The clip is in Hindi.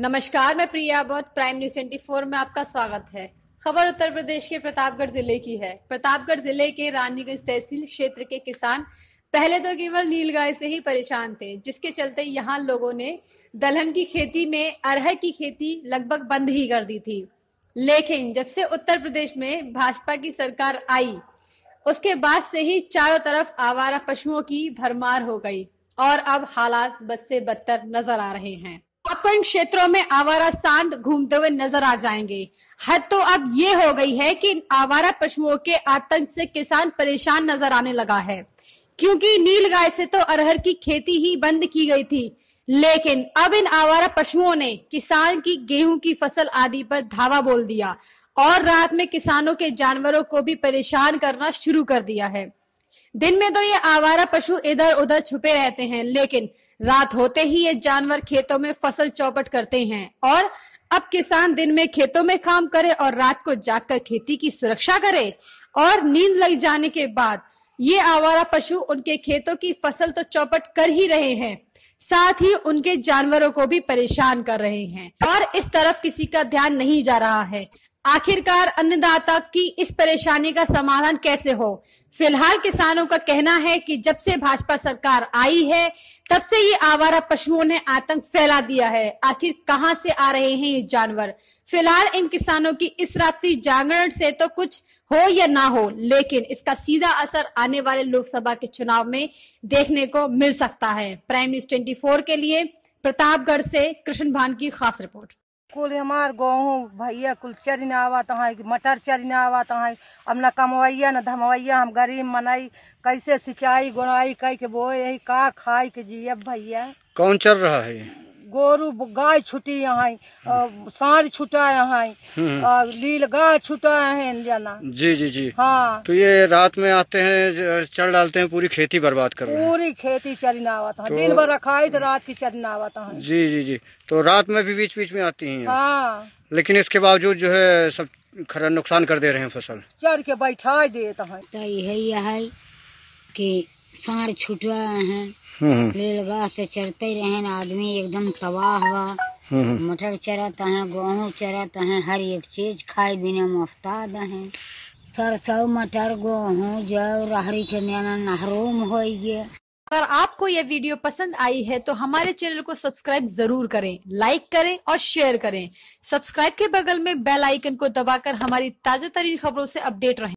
नमस्कार मैं प्रिया बोध प्राइम न्यूज ट्वेंटी फोर में आपका स्वागत है खबर उत्तर प्रदेश के प्रतापगढ़ जिले की है प्रतापगढ़ जिले के रानीगंज तहसील क्षेत्र के किसान पहले तो केवल नीलगाय से ही परेशान थे जिसके चलते यहाँ लोगों ने दलहन की खेती में अरहर की खेती लगभग बंद ही कर दी थी लेकिन जब से उत्तर प्रदेश में भाजपा की सरकार आई उसके बाद से ही चारों तरफ आवारा पशुओं की भरमार हो गई और अब हालात बद से बदतर नजर आ रहे हैं आपको इन क्षेत्रों में आवारा सांड घूमते हुए नजर आ जाएंगे हद तो अब ये हो गई है कि आवारा पशुओं के आतंक से किसान परेशान नजर आने लगा है क्योंकि नील गाय से तो अरहर की खेती ही बंद की गई थी लेकिन अब इन आवारा पशुओं ने किसान की गेहूं की फसल आदि पर धावा बोल दिया और रात में किसानों के जानवरों को भी परेशान करना शुरू कर दिया है दिन में तो ये आवारा पशु इधर उधर छुपे रहते हैं लेकिन रात होते ही ये जानवर खेतों में फसल चौपट करते हैं और अब किसान दिन में खेतों में काम करे और रात को जाकर खेती की सुरक्षा करे और नींद लग जाने के बाद ये आवारा पशु उनके खेतों की फसल तो चौपट कर ही रहे हैं साथ ही उनके जानवरों को भी परेशान कर रहे हैं और इस तरफ किसी का ध्यान नहीं जा रहा है आखिरकार अन्नदाता की इस परेशानी का समाधान कैसे हो फिलहाल किसानों का कहना है कि जब से भाजपा सरकार आई है तब से ये आवारा पशुओं ने आतंक फैला दिया है आखिर कहां से आ रहे हैं ये जानवर फिलहाल इन किसानों की इस रात्रि जागरण से तो कुछ हो या ना हो लेकिन इसका सीधा असर आने वाले लोकसभा के चुनाव में देखने को मिल सकता है प्राइम न्यूज ट्वेंटी के लिए प्रतापगढ़ से कृष्ण भान की खास रिपोर्ट कुल हमार गहूँ भैया कुल चरी ना आवत तो है मटर चरी ना आवत तो है अब ना कमवैया ना धमवैया हम गरीब मनाई कैसे सिंचाई गुणाई कह के बोए का खाई के जिये भैया कौन चल रहा है गोरू गाय छुटी यहाँ साढ़ छुटा यहाँ हम्म। लील गाय छुटा है जाना जी जी जी हाँ तो ये रात में आते हैं चल डालते हैं पूरी खेती बर्बाद कर पूरी खेती चलना आवत है तो... दिन भर रखा है तो रात की चलना आवत था जी जी जी तो रात में भी बीच बीच में आती है हाँ लेकिन इसके बावजूद जो है सब खरा नुकसान कर दे रहे हैं फसल चढ़ के बैठा देता है तो यही है कि सार छुटवा है रेलगा से चढ़ते रहे आदमी एकदम तबाह हुआ हम्म, हम्म। मटर चरत है गेहूँ चरत हैं हर एक चीज खाए बिना मुफ्ताद है सरसों मटर गेहूँ जब राहरी के नाना नहरूम हो अगर आपको यह वीडियो पसंद आई है तो हमारे चैनल को सब्सक्राइब जरूर करें लाइक करें और शेयर करें सब्सक्राइब के बगल में बेल आइकन को दबाकर हमारी ताजा तरीन खबरों से अपडेट रहें